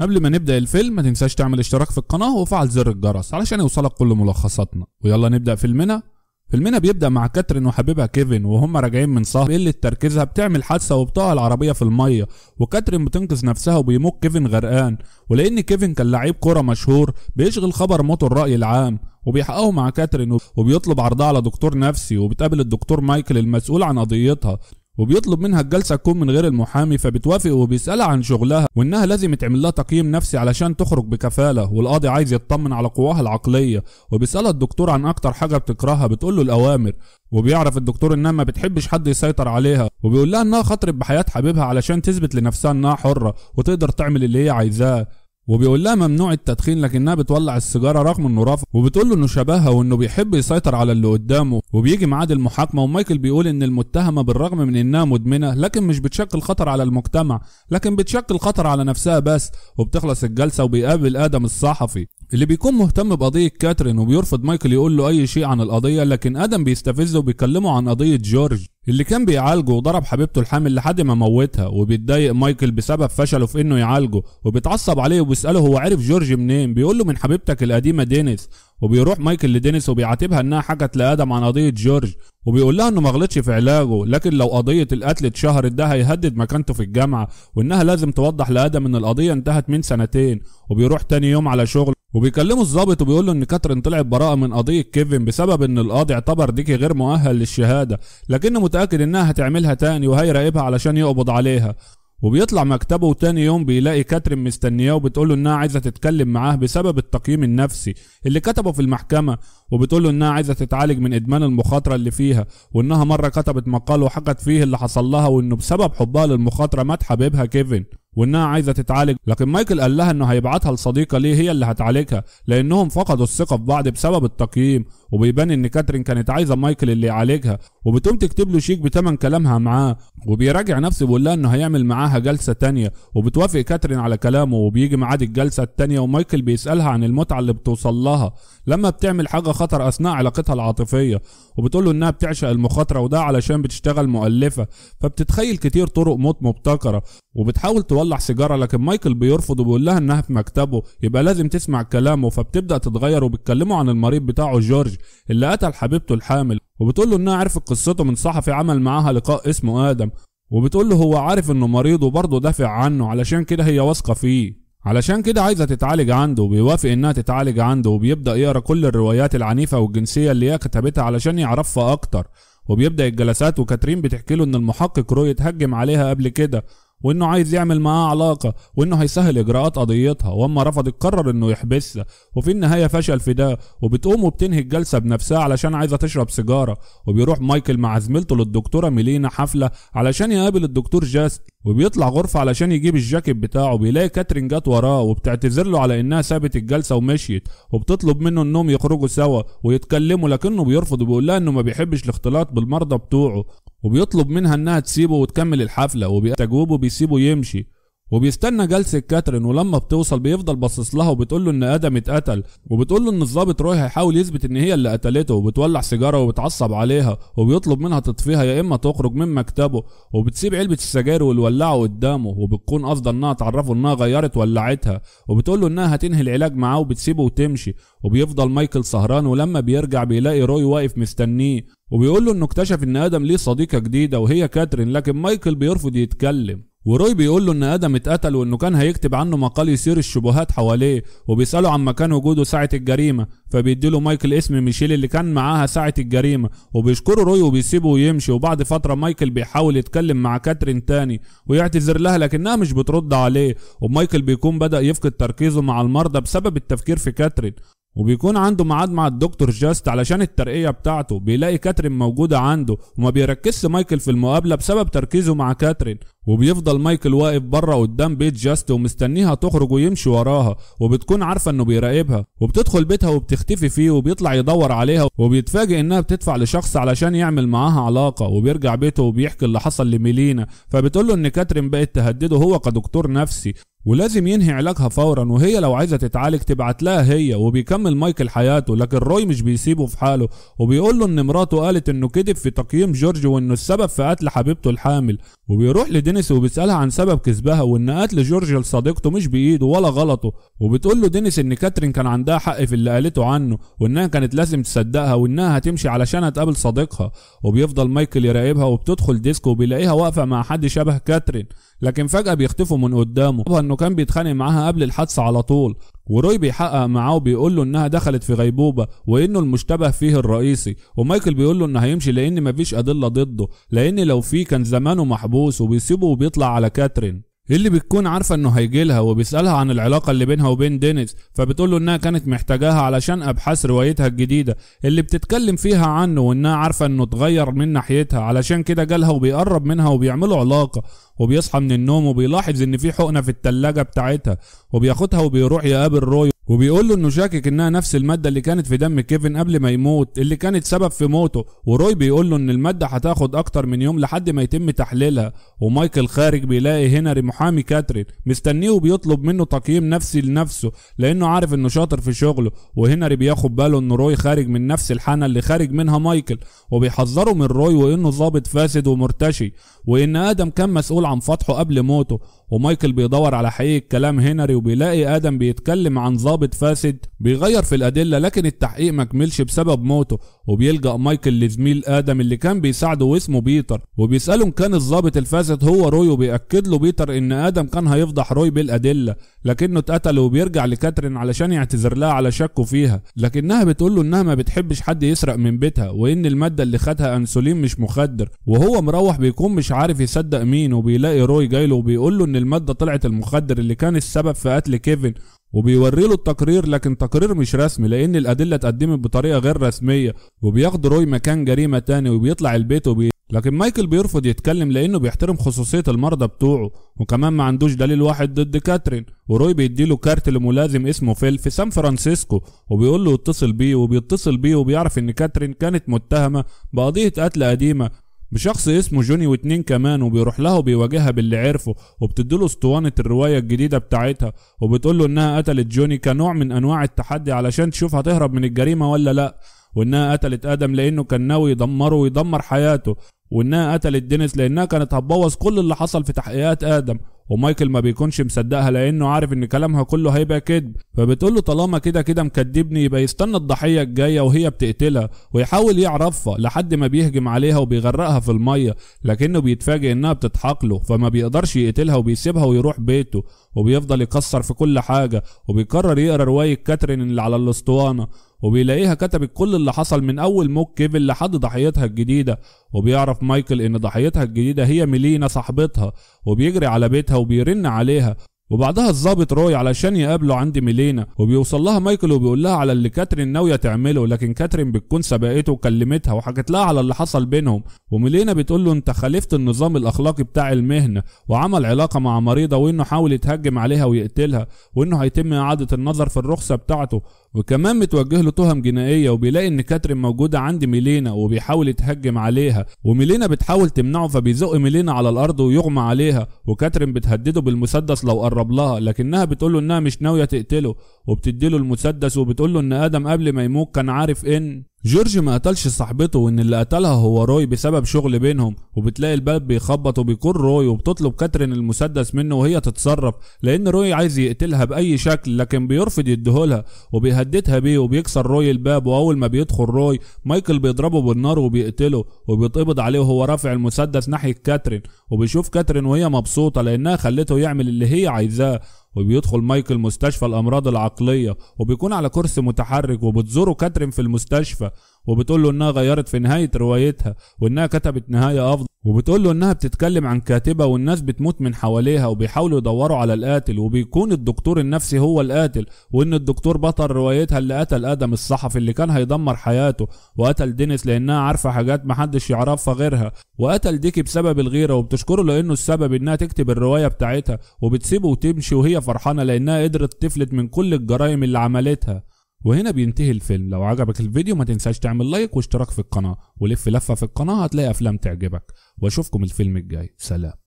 قبل ما نبدأ الفيلم ما تنساش تعمل اشتراك في القناة وفعل زر الجرس علشان يوصلك كل ملخصاتنا ويلا نبدأ فيلمنا فيلمنا بيبدأ مع كاترين وحبيبها كيفن وهم راجعين من صهر قلة تركيزها بتعمل حادثة وبتقع العربية في المية وكاترين بتنقذ نفسها وبيموت كيفن غرقان ولأن كيفن كان لعيب كورة مشهور بيشغل خبر موت الرأي العام وبيحققه مع كاترين وبيطلب عرضها على دكتور نفسي وبتقابل الدكتور مايكل المسؤول عن قضيتها وبيطلب منها الجلسة تكون من غير المحامي فبتوافق وبيسألها عن شغلها وإنها لازم يتعمل لها تقييم نفسي علشان تخرج بكفالة والقاضي عايز يطمن على قواها العقلية وبيسألها الدكتور عن أكتر حاجة بتكرهها بتقول له الأوامر وبيعرف الدكتور إنها ما بتحبش حد يسيطر عليها وبيقول لها إنها خاطرت بحياة حبيبها علشان تثبت لنفسها إنها حرة وتقدر تعمل اللي هي عايزاه وبيقول لها ممنوع التدخين لكنها بتولع السيجاره رغم انه رفض وبتقول له انه شبهها وانه بيحب يسيطر على اللي قدامه وبيجي ميعاد المحاكمه ومايكل بيقول ان المتهمه بالرغم من انها مدمنه لكن مش بتشكل خطر على المجتمع لكن بتشكل خطر على نفسها بس وبتخلص الجلسه وبيقابل ادم الصحفي اللي بيكون مهتم بقضية كاترين وبيرفض مايكل يقول له أي شيء عن القضية لكن آدم بيستفزه وبيكلمه عن قضية جورج اللي كان بيعالجه وضرب حبيبته الحامل لحد ما موتها وبيتضايق مايكل بسبب فشله في انه يعالجه وبيتعصب عليه وبيساله هو عارف جورج منين بيقول له من حبيبتك القديمه دينيس وبيروح مايكل لدينيس وبيعاتبها انها حكت لادم عن قضيه جورج وبيقول لها انه ما غلطش في علاجه لكن لو قضيه القتل اتشهرت ده هيهدد مكانته في الجامعه وانها لازم توضح لادم ان القضيه انتهت من سنتين وبيروح تاني يوم على شغل وبيكلموا الظابط وبيقول له ان كاترين طلعت براءه من قضيه كيفن بسبب ان القاضي اعتبر ديكي غير مؤهل للشهاده لكنه متاكد انها هتعملها تاني وهيراقبها علشان يقبض عليها وبيطلع مكتبه وتاني يوم بيلاقي كاترين مستنياه وبتقول له انها عايزه تتكلم معاه بسبب التقييم النفسي اللي كتبه في المحكمه وبتقول له انها عايزه تتعالج من ادمان المخاطره اللي فيها وانها مره كتبت مقال وحكت فيه اللي حصل لها وانه بسبب حبها للمخاطره مات حبيبها كيفن وانها عايزه تتعالج لكن مايكل قال لها انه هيبعتها لصديقه ليه هي اللي هتعالجها لانهم فقدوا الثقه في بعض بسبب التقييم وبيبان ان كاترين كانت عايزه مايكل اللي يعالجها وبتقوم تكتب له شيك بتمن كلامها معاه وبيراجع نفسه بيقول لها انه هيعمل معاها جلسه تانية وبتوافق كاترين على كلامه وبيجي ميعاد الجلسه التانية ومايكل بيسالها عن المتعه اللي بتوصل لها لما بتعمل حاجه خطر اثناء علاقتها العاطفيه وبتقول له انها بتعشق المخاطره وده علشان بتشتغل مؤلفه فبتتخيل كتير طرق موت مبتكره وبتحاول تولع سيجاره لكن مايكل بيرفض وبيقول لها انها في مكتبه يبقى لازم تسمع كلامه فبتبدا تتغير وبيتكلموا عن المريض بتاعه جورج اللي قتل حبيبته الحامل وبتقول له انها عرفت قصته من صحفي عمل معاها لقاء اسمه ادم وبتقول له هو عارف انه مريض وبرضه دافع عنه علشان كده هي واثقه فيه علشان كده عايزة تتعالج عنده وبيوافق إنها تتعالج عنده وبيبدأ يقرأ كل الروايات العنيفة والجنسية اللي هي كتبتها علشان يعرفها أكتر وبيبدأ الجلسات وكاترين بتحكي له إن المحقق روي اتهجم عليها قبل كده وانه عايز يعمل معاها علاقه وانه هيسهل اجراءات قضيتها واما رفض قرر انه يحبسها وفي النهايه فشل في ده وبتقوم وبتنهي الجلسه بنفسها علشان عايزه تشرب سيجاره وبيروح مايكل مع زميلته للدكتوره ميلينا حفله علشان يقابل الدكتور جاست وبيطلع غرفه علشان يجيب الجاكيت بتاعه بيلاقي كاترين جات وراه وبتعتذر له على انها سابت الجلسه ومشيت وبتطلب منه انهم يخرجوا سوا ويتكلموا لكنه بيرفض وبيقول لها انه ما بيحبش الاختلاط بالمرضى بتوعه وبيطلب منها انها تسيبه وتكمل الحفله وبيحتاجوه وبيسيبه يمشي وبيستنى جلسه كاترين ولما بتوصل بيفضل باصص لها وبتقول له ان ادم اتقتل وبتقول له ان الظابط روي هيحاول يثبت ان هي اللي قتلته وبتولع سيجاره وبتعصب عليها وبيطلب منها تطفيها يا اما تخرج من مكتبه وبتسيب علبه السجاير والولاعه قدامه وبتكون قصده انها تعرفه انها غيرت ولعتها وبتقول له انها هتنهي العلاج معاه وبتسيبه وتمشي وبيفضل مايكل سهران ولما بيرجع بيلاقي روي واقف مستنيه وبيقول له انه اكتشف ان ادم ليه صديقه جديده وهي كاترين لكن مايكل بيرفض يتكلم وروي بيقول له ان ادم اتقتل وانه كان هيكتب عنه مقال يثير الشبهات حواليه وبيساله عن مكان وجوده ساعه الجريمه فبيديله مايكل اسم ميشيل اللي كان معاها ساعه الجريمه وبيشكره روي وبيسيبه ويمشي وبعد فتره مايكل بيحاول يتكلم مع كاترين تاني ويعتذر لها لكنها مش بترد عليه ومايكل بيكون بدا يفقد تركيزه مع المرضى بسبب التفكير في كاترين وبيكون عنده ميعاد مع الدكتور جاست علشان الترقية بتاعته بيلاقي كاترين موجودة عنده وما بيركزش مايكل في المقابلة بسبب تركيزه مع كاترين وبيفضل مايكل واقف بره قدام بيت جاست ومستنيها تخرج ويمشي وراها وبتكون عارفة انه بيراقبها وبتدخل بيتها وبتختفي فيه وبيطلع يدور عليها وبيتفاجئ انها بتدفع لشخص علشان يعمل معاها علاقة وبيرجع بيته وبيحكي اللي حصل لميلينا فبتقول له ان كاترين بقت تهدده هو كدكتور نفسي ولازم ينهي علاجها فورا وهي لو عايزه تتعالج تبعت لها هي وبيكمل مايكل حياته لكن روي مش بيسيبه في حاله وبيقول له ان مراته قالت انه كذب في تقييم جورج وانه السبب في قتل حبيبته الحامل وبيروح لدينيس وبيسالها عن سبب كذبها وان قتل جورج لصديقته مش بايده ولا غلطه وبتقول له دينيس ان كاترين كان عندها حق في اللي قالته عنه وانها كانت لازم تصدقها وانها هتمشي علشان هتقابل صديقها وبيفضل مايكل يراقبها وبتدخل ديسكو وبيلاقيها واقفه مع حد شبه كاترين لكن فجاه بيختفوا من قدامه انه كان بيتخانق معاها قبل الحادثه على طول وروي بيحقق معاه وبيقول له انها دخلت في غيبوبه وانه المشتبه فيه الرئيسي ومايكل بيقول له انه هيمشي لان مفيش ادله ضده لان لو في كان زمانه محبوس وبيسيبه وبيطلع على كاترين اللي بتكون عارفة انه هيجيلها وبيسألها عن العلاقة اللي بينها وبين دينيس فبتقول له انها كانت محتاجاها علشان ابحاث روايتها الجديدة اللي بتتكلم فيها عنه وانها عارفة انه اتغير من ناحيتها علشان كده جالها وبيقرب منها وبيعملوا علاقة وبيصحى من النوم وبيلاحظ ان في حقنه في التلاجة بتاعتها وبياخدها وبيروح يقابل روي وبيقول له انه شاكك انها نفس الماده اللي كانت في دم كيفن قبل ما يموت اللي كانت سبب في موته وروي بيقول له ان الماده هتاخد اكتر من يوم لحد ما يتم تحليلها ومايكل خارج بيلاقي هنري محامي كاترين مستنيه وبيطلب منه تقييم نفسي لنفسه لانه عارف انه شاطر في شغله وهنري بياخد باله ان روي خارج من نفس الحانه اللي خارج منها مايكل وبيحذره من روي وانه ظابط فاسد ومرتشي وان ادم كان مسؤول عن فتحه قبل موته ومايكل بيدور على حقيقة كلام هنري وبيلاقي آدم بيتكلم عن ضابط فاسد بيغير في الأدلة لكن التحقيق مكملش بسبب موته وبيلجأ مايكل لزميل آدم اللي كان بيساعده واسمه بيتر وبيسأله إن كان الضابط الفاسد هو روي وبيأكد له بيتر إن آدم كان هيفضح روي بالأدلة لكنه اتقتل وبيرجع لكاترين علشان يعتذر لها على شكه فيها لكنها بتقول له إنها ما بتحبش حد يسرق من بيتها وإن المادة اللي خدها أنسولين مش مخدر وهو مروح بيكون مش عارف يصدق مين وبيلاقي روي جايله وبيقول له ان الماده طلعت المخدر اللي كان السبب في قتل كيفن وبيوري له التقرير لكن تقرير مش رسمي لان الادله اتقدمت بطريقه غير رسميه وبياخد روي مكان جريمه تاني وبيطلع البيت وبي لكن مايكل بيرفض يتكلم لانه بيحترم خصوصيه المرضى بتوعه وكمان ما عندوش دليل واحد ضد كاترين وروي بيديله كارت لملازم اسمه فيل في سان فرانسيسكو وبيقول له اتصل بيه وبيتصل بيه وبيعرف ان كاترين كانت متهمه بقضيه قتل قديمه بشخص اسمه جوني واتنين كمان وبيروح لها وبيواجهها باللي عرفه وبتديله اسطوانة الرواية الجديدة بتاعتها وبتقوله انها قتلت جوني كنوع من انواع التحدي علشان تشوف هتهرب من الجريمة ولا لا وانها قتلت ادم لانه كان ناوي يدمره ويدمر حياته وانها قتلت دينيس لانها كانت هتبوظ كل اللي حصل في تحقيقات ادم ومايكل ما بيكونش مصدقها لانه عارف ان كلامها كله هيبقى كذب فبتقول له طالما كده كده مكدبني يبقى يستنى الضحيه الجايه وهي بتقتلها ويحاول يعرفها لحد ما بيهجم عليها وبيغرقها في الميه لكنه بيتفاجئ انها بتضحك له فما بيقدرش يقتلها وبيسيبها ويروح بيته وبيفضل يكسر في كل حاجه وبيقرر يقرا روايه كاترين اللي على الاسطوانه وبيلاقيها كتبت كل اللي حصل من اول موك كيفن لحد ضحيتها الجديده وبيعرف مايكل إن ضحيتها الجديدة هي ميلينا صاحبتها وبيجري على بيتها وبيرن عليها وبعدها الظابط روي علشان يقابله عند ميلينا وبيوصل لها مايكل وبيقول لها على اللي كاترين ناويه تعمله لكن كاترين بتكون سبقته وكلمتها وحكت لها على اللي حصل بينهم وميلينا بتقول له انت خالفت النظام الاخلاقي بتاع المهنه وعمل علاقه مع مريضه وانه حاول يتهجم عليها ويقتلها وانه هيتم اعاده النظر في الرخصه بتاعته وكمان متوجه له تهم جنائيه وبيلاقي ان كاترين موجوده عند ميلينا وبيحاول يتهجم عليها وميلينا بتحاول تمنعه فبيزق ميلينا على الارض ويغمى عليها وكاترين بتهدده بالمسدس لو بتقرب لها لكنها بتقول له انها مش ناويه تقتله وبتديله المسدس وبتقول له ان ادم قبل ما يموت كان عارف ان جورج ما قتلش صاحبته وان اللي قتلها هو روي بسبب شغل بينهم وبتلاقي الباب بيخبط وبيكون روي وبتطلب كاترين المسدس منه وهي تتصرف لان روي عايز يقتلها باي شكل لكن بيرفض يديهولها وبيهددها بيه وبيكسر روي الباب واول ما بيدخل روي مايكل بيضربه بالنار وبيقتله وبيتقبض عليه وهو رافع المسدس ناحيه كاترين وبيشوف كاترين وهي مبسوطه لانها خلته يعمل اللي هي عايزاه وبيدخل مايكل مستشفى الامراض العقليه وبيكون على كرسي متحرك وبتزوره كاترين في المستشفى وبتقول له انها غيرت في نهايه روايتها وانها كتبت نهايه افضل وبتقول له انها بتتكلم عن كاتبه والناس بتموت من حواليها وبيحاولوا يدوروا على القاتل وبيكون الدكتور النفسي هو القاتل وان الدكتور بطل روايتها اللي قتل ادم الصحفي اللي كان هيدمر حياته وقتل دينيس لانها عارفه حاجات محدش يعرفها غيرها وقتل ديكي بسبب الغيره وبتشكره لانه السبب انها تكتب الروايه بتاعتها وبتسيبه وتمشي وهي فرحانه لانها قدرت تفلت من كل الجرائم اللي عملتها وهنا بينتهي الفيلم لو عجبك الفيديو ما تنساش تعمل لايك واشتراك في القناة ولف لفة في القناة هتلاقي أفلام تعجبك وأشوفكم الفيلم الجاي سلام